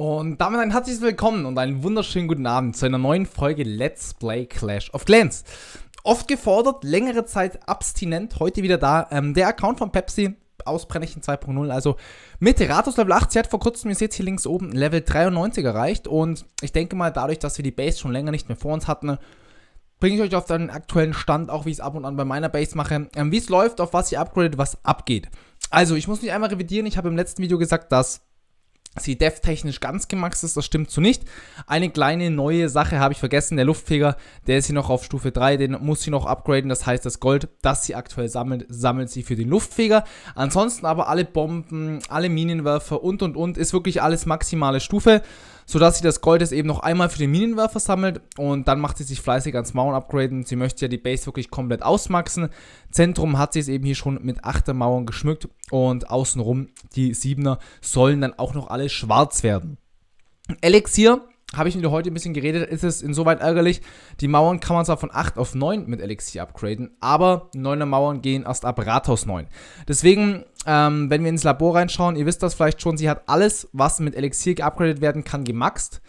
Und damit ein herzliches Willkommen und einen wunderschönen guten Abend zu einer neuen Folge Let's Play Clash of Clans. Oft gefordert, längere Zeit abstinent, heute wieder da. Ähm, der Account von Pepsi aus Brennlichen 2.0, also mit Ratus Level 8. Sie hat vor kurzem, ihr seht hier links oben, Level 93 erreicht und ich denke mal, dadurch, dass wir die Base schon länger nicht mehr vor uns hatten, bringe ich euch auf den aktuellen Stand, auch wie ich es ab und an bei meiner Base mache, ähm, wie es läuft, auf was ihr upgradet, was abgeht. Also, ich muss mich einmal revidieren, ich habe im letzten Video gesagt, dass sie dev-technisch ganz gemaxt ist, das stimmt so nicht. Eine kleine neue Sache habe ich vergessen, der Luftfeger, der ist hier noch auf Stufe 3, den muss sie noch upgraden, das heißt, das Gold, das sie aktuell sammelt, sammelt sie für den Luftfeger. Ansonsten aber alle Bomben, alle Minenwerfer und und und, ist wirklich alles maximale Stufe, sodass sie das Gold jetzt eben noch einmal für den Minenwerfer sammelt und dann macht sie sich fleißig ans Mauern upgraden. Sie möchte ja die Base wirklich komplett ausmaxen. Zentrum hat sie es eben hier schon mit 8er Mauern geschmückt und außenrum die 7er sollen dann auch noch alle alle schwarz werden. Elixier, habe ich mir heute ein bisschen geredet, ist es insoweit ärgerlich. Die Mauern kann man zwar von 8 auf 9 mit Elixier upgraden, aber 9er Mauern gehen erst ab Rathaus 9. Deswegen, ähm, wenn wir ins Labor reinschauen, ihr wisst das vielleicht schon, sie hat alles, was mit Elixier geupgradet werden kann, gemaxt.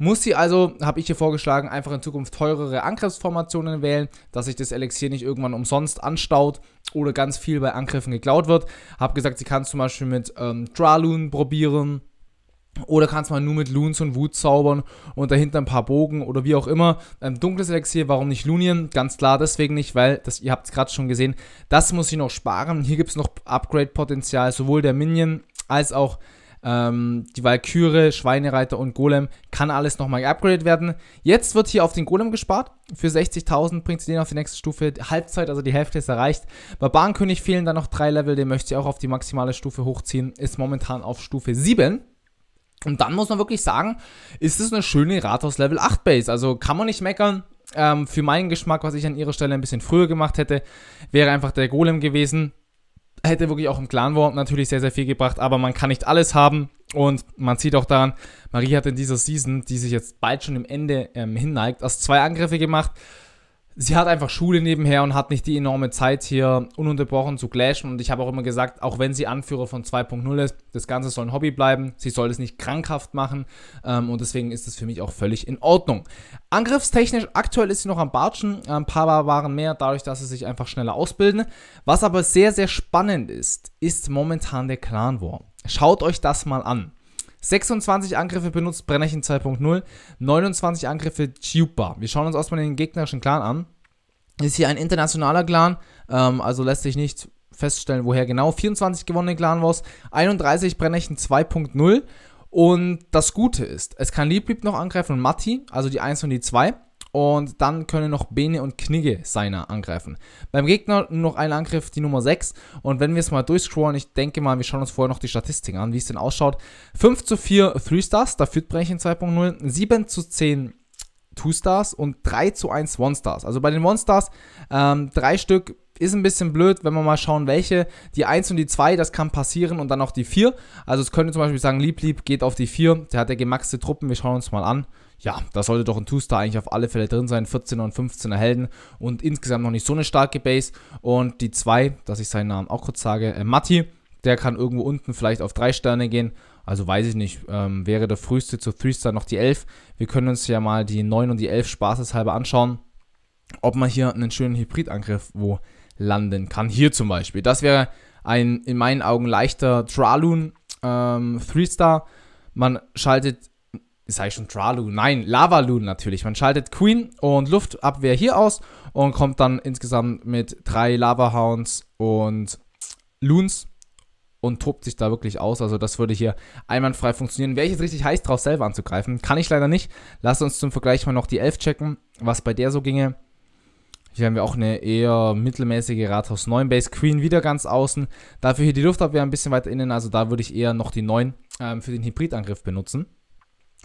Muss sie also, habe ich hier vorgeschlagen, einfach in Zukunft teurere Angriffsformationen wählen, dass sich das Elixier nicht irgendwann umsonst anstaut oder ganz viel bei Angriffen geklaut wird. Habe gesagt, sie kann es zum Beispiel mit ähm, Dralun probieren oder kannst mal nur mit Loons und Wut zaubern und dahinter ein paar Bogen oder wie auch immer. Ähm, dunkles Elixier, warum nicht Lunien? Ganz klar deswegen nicht, weil, das, ihr habt es gerade schon gesehen, das muss ich noch sparen. Hier gibt es noch Upgrade-Potenzial, sowohl der Minion als auch ähm, die Valkyrie, Schweinereiter und Golem. Kann alles nochmal geupgradet werden. Jetzt wird hier auf den Golem gespart. Für 60.000 bringt sie den auf die nächste Stufe. Halbzeit, also die Hälfte ist erreicht. Barbarenkönig fehlen dann noch drei Level, den möchte ich auch auf die maximale Stufe hochziehen. Ist momentan auf Stufe 7. Und dann muss man wirklich sagen, ist es eine schöne Rathaus Level 8 Base. Also kann man nicht meckern. Ähm, für meinen Geschmack, was ich an ihrer Stelle ein bisschen früher gemacht hätte, wäre einfach der Golem gewesen. Hätte wirklich auch im Clan War natürlich sehr, sehr viel gebracht, aber man kann nicht alles haben. Und man sieht auch daran, Marie hat in dieser Season, die sich jetzt bald schon im Ende ähm, hinneigt, erst zwei Angriffe gemacht sie hat einfach Schule nebenher und hat nicht die enorme Zeit hier ununterbrochen zu clashen. Und ich habe auch immer gesagt, auch wenn sie Anführer von 2.0 ist, das Ganze soll ein Hobby bleiben. Sie soll es nicht krankhaft machen. Ähm, und deswegen ist das für mich auch völlig in Ordnung. Angriffstechnisch, aktuell ist sie noch am Batschen. Ein paar waren mehr, dadurch, dass sie sich einfach schneller ausbilden. Was aber sehr, sehr spannend ist, ist momentan der Clan War. Schaut euch das mal an. 26 Angriffe benutzt Brennerchen 2.0, 29 Angriffe Chupa. Wir schauen uns erstmal den gegnerischen Clan an. Ist hier ein internationaler Clan, ähm, also lässt sich nicht feststellen, woher genau. 24 gewonnene Clan Wars, 31 Brennerchen 2.0. Und das Gute ist, es kann Lieblieb noch angreifen und Matti, also die 1 und die 2. Und dann können noch Bene und Knigge seiner angreifen. Beim Gegner noch ein Angriff, die Nummer 6. Und wenn wir es mal durchscrollen, ich denke mal, wir schauen uns vorher noch die Statistiken an, wie es denn ausschaut. 5 zu 4 3-Stars, da führt Brechen 2.0. 7 zu 10 2-Stars und 3 zu 1 1 stars Also bei den 1 stars ähm, drei Stück ist ein bisschen blöd, wenn wir mal schauen, welche. Die 1 und die 2, das kann passieren und dann auch die 4. Also es könnte zum Beispiel sagen, Lieb Lieb geht auf die 4. Der hat ja gemaxte Truppen, wir schauen uns mal an ja, da sollte doch ein Two-Star eigentlich auf alle Fälle drin sein. 14er und 15er Helden und insgesamt noch nicht so eine starke Base. Und die 2, dass ich seinen Namen auch kurz sage, äh, Matti, der kann irgendwo unten vielleicht auf 3 Sterne gehen. Also weiß ich nicht, ähm, wäre der früheste zu 3 star noch die 11. Wir können uns ja mal die 9 und die 11 spaßeshalber anschauen, ob man hier einen schönen Hybridangriff wo landen kann. Hier zum Beispiel. Das wäre ein in meinen Augen leichter Traloon 3 ähm, Three-Star. Man schaltet sei schon Tralu, nein, Lavaloon natürlich. Man schaltet Queen und Luftabwehr hier aus und kommt dann insgesamt mit drei Lava Hounds und Loons und tobt sich da wirklich aus. Also das würde hier einwandfrei funktionieren. Wäre ich jetzt richtig heiß drauf, selber anzugreifen? Kann ich leider nicht. Lass uns zum Vergleich mal noch die 11 checken, was bei der so ginge. Hier haben wir auch eine eher mittelmäßige Rathaus 9 Base. Queen wieder ganz außen. Dafür hier die Luftabwehr ein bisschen weiter innen. Also da würde ich eher noch die 9 ähm, für den Hybridangriff benutzen.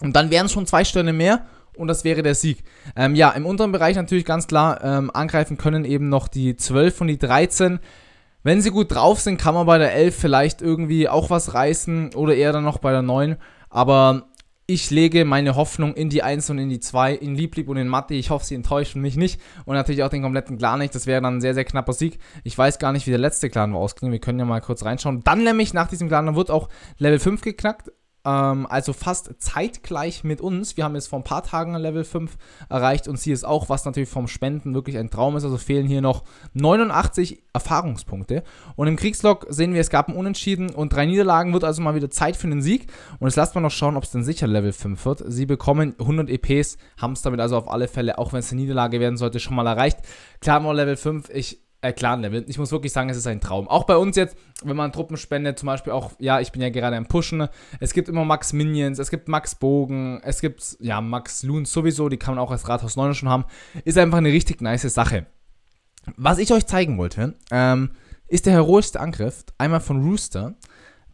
Und dann wären es schon zwei Sterne mehr und das wäre der Sieg. Ähm, ja, im unteren Bereich natürlich ganz klar ähm, angreifen können eben noch die 12 und die 13. Wenn sie gut drauf sind, kann man bei der 11 vielleicht irgendwie auch was reißen oder eher dann noch bei der 9. Aber ich lege meine Hoffnung in die 1 und in die 2, in Lieblieb und in Matti. Ich hoffe, sie enttäuschen mich nicht. Und natürlich auch den kompletten Clan nicht. Das wäre dann ein sehr, sehr knapper Sieg. Ich weiß gar nicht, wie der letzte Clan war ausgegangen. Wir können ja mal kurz reinschauen. Dann nämlich nach diesem Clan, dann wird auch Level 5 geknackt. Ähm, also fast zeitgleich mit uns. Wir haben jetzt vor ein paar Tagen Level 5 erreicht und sie ist auch, was natürlich vom Spenden wirklich ein Traum ist. Also fehlen hier noch 89 Erfahrungspunkte. Und im Kriegslog sehen wir, es gab ein Unentschieden und drei Niederlagen wird also mal wieder Zeit für den Sieg. Und jetzt lasst mal noch schauen, ob es denn sicher Level 5 wird. Sie bekommen 100 EPs, haben es damit also auf alle Fälle, auch wenn es eine Niederlage werden sollte, schon mal erreicht. Klar, Level 5, ich äh, Clan-Level. Ich muss wirklich sagen, es ist ein Traum. Auch bei uns jetzt, wenn man Truppen spendet, zum Beispiel auch, ja, ich bin ja gerade am Pushen. Ne? Es gibt immer Max Minions, es gibt Max Bogen, es gibt, ja, Max Loons sowieso, die kann man auch als Rathaus 9 schon haben. Ist einfach eine richtig nice Sache. Was ich euch zeigen wollte, ähm, ist der heroischste Angriff, einmal von Rooster,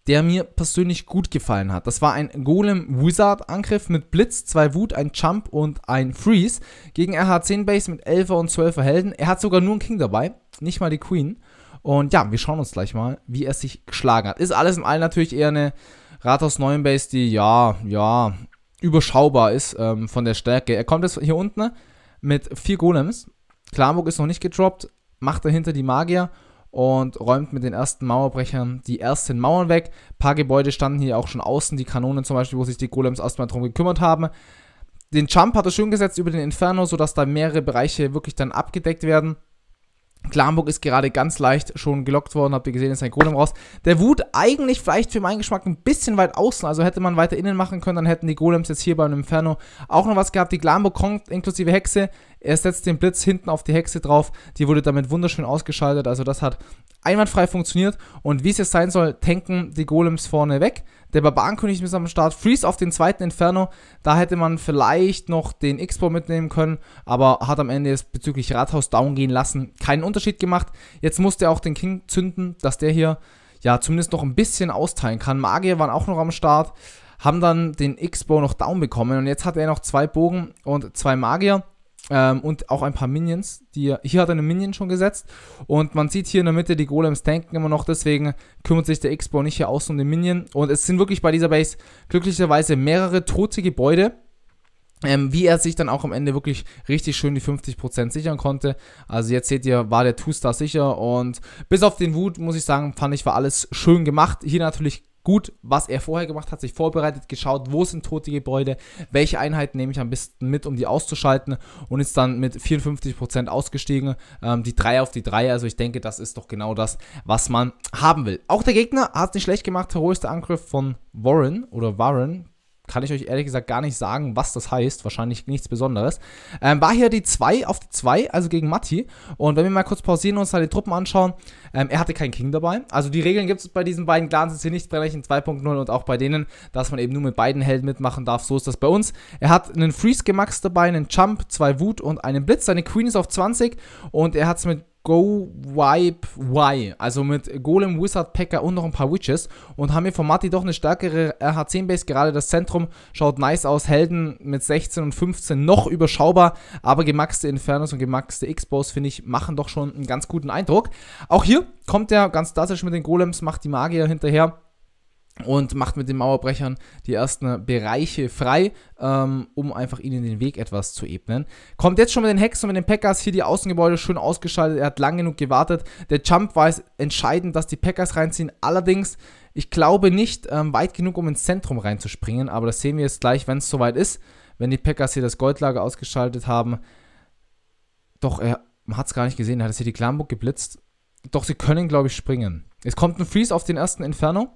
der mir persönlich gut gefallen hat. Das war ein Golem-Wizard-Angriff mit Blitz, zwei Wut, ein Jump und ein Freeze gegen RH10-Base mit 11er und 12er Helden. Er hat sogar nur einen King dabei nicht mal die Queen. Und ja, wir schauen uns gleich mal, wie er sich geschlagen hat. Ist alles im All natürlich eher eine Rathaus 9 Base, die ja, ja, überschaubar ist ähm, von der Stärke. Er kommt jetzt hier unten ne, mit vier Golems. Klamburg ist noch nicht gedroppt, macht dahinter die Magier und räumt mit den ersten Mauerbrechern die ersten Mauern weg. Ein paar Gebäude standen hier auch schon außen, die Kanonen zum Beispiel, wo sich die Golems erstmal drum gekümmert haben. Den Jump hat er schön gesetzt über den Inferno, sodass da mehrere Bereiche wirklich dann abgedeckt werden. Klamburg ist gerade ganz leicht schon gelockt worden, habt ihr gesehen, ist ein Golem raus. Der Wut eigentlich vielleicht für meinen Geschmack ein bisschen weit außen, also hätte man weiter innen machen können, dann hätten die Golems jetzt hier beim Inferno auch noch was gehabt. Die Glamburg kommt inklusive Hexe, er setzt den Blitz hinten auf die Hexe drauf, die wurde damit wunderschön ausgeschaltet, also das hat einwandfrei funktioniert. Und wie es jetzt sein soll, tanken die Golems vorne weg. Der Barbarenkönig ist am Start. Freeze auf den zweiten Inferno. Da hätte man vielleicht noch den Expo mitnehmen können, aber hat am Ende es bezüglich Rathaus down gehen lassen. Keinen Unterschied gemacht. Jetzt musste er auch den King zünden, dass der hier ja zumindest noch ein bisschen austeilen kann. Magier waren auch noch am Start, haben dann den Expo noch down bekommen. Und jetzt hat er noch zwei Bogen und zwei Magier. Ähm, und auch ein paar Minions. Die, hier hat er eine Minion schon gesetzt. Und man sieht hier in der Mitte, die Golems tanken immer noch. Deswegen kümmert sich der X-Bau nicht hier außen um den Minion. Und es sind wirklich bei dieser Base glücklicherweise mehrere tote Gebäude. Ähm, wie er sich dann auch am Ende wirklich richtig schön die 50% sichern konnte. Also jetzt seht ihr, war der Two-Star sicher und bis auf den Wut, muss ich sagen, fand ich, war alles schön gemacht. Hier natürlich gut, was er vorher gemacht hat, sich vorbereitet, geschaut, wo sind tote Gebäude, welche Einheiten nehme ich am besten mit, um die auszuschalten und ist dann mit 54% ausgestiegen, ähm, die 3 auf die 3, also ich denke, das ist doch genau das, was man haben will. Auch der Gegner hat es nicht schlecht gemacht, der hohe Angriff von Warren oder Warren, kann ich euch ehrlich gesagt gar nicht sagen, was das heißt. Wahrscheinlich nichts Besonderes. Ähm, war hier die 2 auf die 2, also gegen Matti. Und wenn wir mal kurz pausieren und uns seine Truppen anschauen, ähm, er hatte keinen King dabei. Also die Regeln gibt es bei diesen beiden Clans jetzt hier nicht, Brennerchen 2.0 und auch bei denen, dass man eben nur mit beiden Helden mitmachen darf. So ist das bei uns. Er hat einen Freeze gemaxt dabei, einen Jump, zwei Wut und einen Blitz. Seine Queen ist auf 20 und er hat es mit Go Wipe Y, also mit Golem, Wizard, Packer und noch ein paar Witches und haben hier von Mati doch eine stärkere RH10-Base, gerade das Zentrum schaut nice aus, Helden mit 16 und 15 noch überschaubar, aber gemaxte Infernos und gemaxte X-Bows, finde ich, machen doch schon einen ganz guten Eindruck. Auch hier kommt er ganz klassisch mit den Golems, macht die Magier hinterher, und macht mit den Mauerbrechern die ersten Bereiche frei, ähm, um einfach ihnen den Weg etwas zu ebnen. Kommt jetzt schon mit den Hexen und mit den Packers hier die Außengebäude schön ausgeschaltet. Er hat lang genug gewartet. Der Jump war es entscheidend, dass die Packers reinziehen. Allerdings, ich glaube nicht ähm, weit genug, um ins Zentrum reinzuspringen, aber das sehen wir jetzt gleich, wenn es soweit ist. Wenn die Packers hier das Goldlager ausgeschaltet haben. Doch, er hat es gar nicht gesehen. Er hat jetzt hier die Klamburg geblitzt. Doch, sie können, glaube ich, springen. Es kommt ein Freeze auf den ersten Entfernung.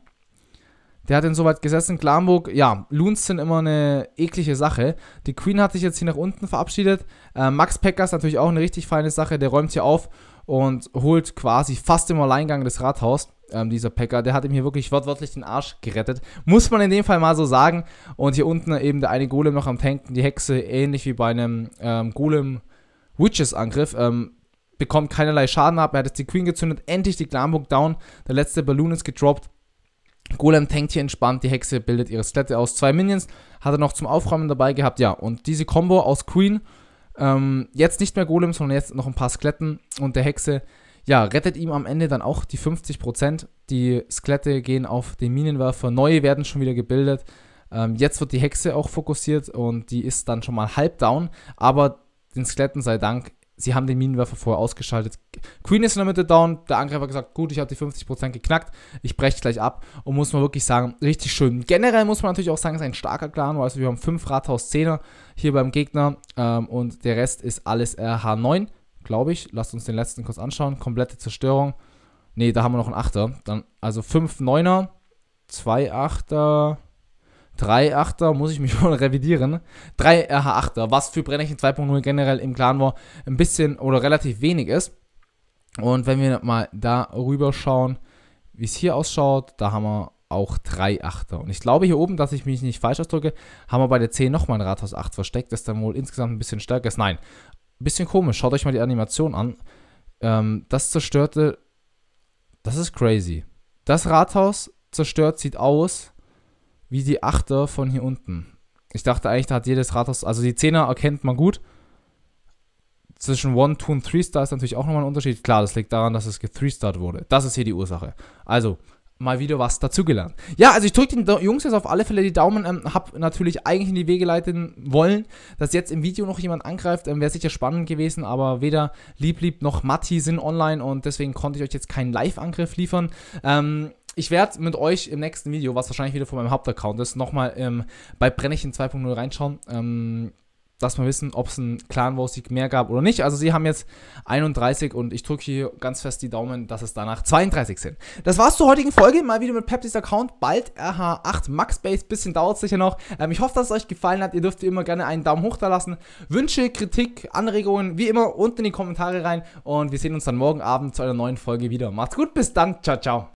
Der hat ihn soweit gesessen. Glamburg, ja, Loons sind immer eine eklige Sache. Die Queen hat sich jetzt hier nach unten verabschiedet. Äh, Max ist natürlich auch eine richtig feine Sache. Der räumt hier auf und holt quasi fast im Alleingang das Rathaus. Ähm, dieser Packer, der hat ihm hier wirklich wortwörtlich den Arsch gerettet. Muss man in dem Fall mal so sagen. Und hier unten eben der eine Golem noch am Tanken. Die Hexe, ähnlich wie bei einem ähm, Golem-Witches-Angriff, ähm, bekommt keinerlei Schaden ab. Er hat jetzt die Queen gezündet, endlich die Glamburg down. Der letzte Balloon ist gedroppt. Golem tankt hier entspannt, die Hexe bildet ihre Skelette aus. Zwei Minions hat er noch zum Aufräumen dabei gehabt, ja. Und diese Combo aus Queen, ähm, jetzt nicht mehr Golem, sondern jetzt noch ein paar Skeletten und der Hexe, ja, rettet ihm am Ende dann auch die 50%. Die Skelette gehen auf den Minenwerfer, neue werden schon wieder gebildet. Ähm, jetzt wird die Hexe auch fokussiert und die ist dann schon mal halb down, aber den Skeletten sei Dank Sie haben den Minenwerfer vorher ausgeschaltet. Queen ist in der Mitte down. Der Angreifer hat gesagt, gut, ich habe die 50% geknackt. Ich breche gleich ab. Und muss man wirklich sagen, richtig schön. Generell muss man natürlich auch sagen, es ist ein starker Clan. Also wir haben 5 Rathaus-10er hier beim Gegner. Ähm, und der Rest ist alles RH9, glaube ich. Lasst uns den letzten kurz anschauen. Komplette Zerstörung. Ne, da haben wir noch einen Achter. Dann, also 5 9er, 2 8er, 3 Achter, muss ich mich schon revidieren. 3 RH Achter, was für Brennnessel 2.0 generell im Clan War ein bisschen oder relativ wenig ist. Und wenn wir mal da rüber schauen, wie es hier ausschaut, da haben wir auch 3 Achter. Und ich glaube hier oben, dass ich mich nicht falsch ausdrücke, haben wir bei der 10 nochmal ein Rathaus 8 versteckt, das dann wohl insgesamt ein bisschen stärker ist. Nein, ein bisschen komisch. Schaut euch mal die Animation an. Ähm, das zerstörte. Das ist crazy. Das Rathaus zerstört sieht aus wie die Achter von hier unten. Ich dachte eigentlich, da hat jedes Rathaus, also die Zehner erkennt man gut. Zwischen 1, 2 und 3 Star ist natürlich auch nochmal ein Unterschied. Klar, das liegt daran, dass es gethree wurde. Das ist hier die Ursache. Also, mal wieder was dazugelernt. Ja, also ich drücke den Jungs jetzt auf alle Fälle die Daumen. Ähm, hab natürlich eigentlich in die Wege leiten wollen, dass jetzt im Video noch jemand angreift. Ähm, Wäre sicher spannend gewesen, aber weder Lieblieb noch Matti sind online und deswegen konnte ich euch jetzt keinen Live-Angriff liefern. Ähm, ich werde mit euch im nächsten Video, was wahrscheinlich wieder von meinem Hauptaccount ist, nochmal ähm, bei Brennchen 2.0 reinschauen, ähm, dass wir wissen, ob es einen Clan Wars Sieg mehr gab oder nicht. Also sie haben jetzt 31 und ich drücke hier ganz fest die Daumen, dass es danach 32 sind. Das war's zur heutigen Folge, mal wieder mit Pepsis Account, bald RH8 Max Base. bisschen dauert sicher noch. Ähm, ich hoffe, dass es euch gefallen hat, ihr dürft immer gerne einen Daumen hoch da lassen. Wünsche, Kritik, Anregungen, wie immer unten in die Kommentare rein und wir sehen uns dann morgen Abend zu einer neuen Folge wieder. Macht's gut, bis dann, ciao, ciao.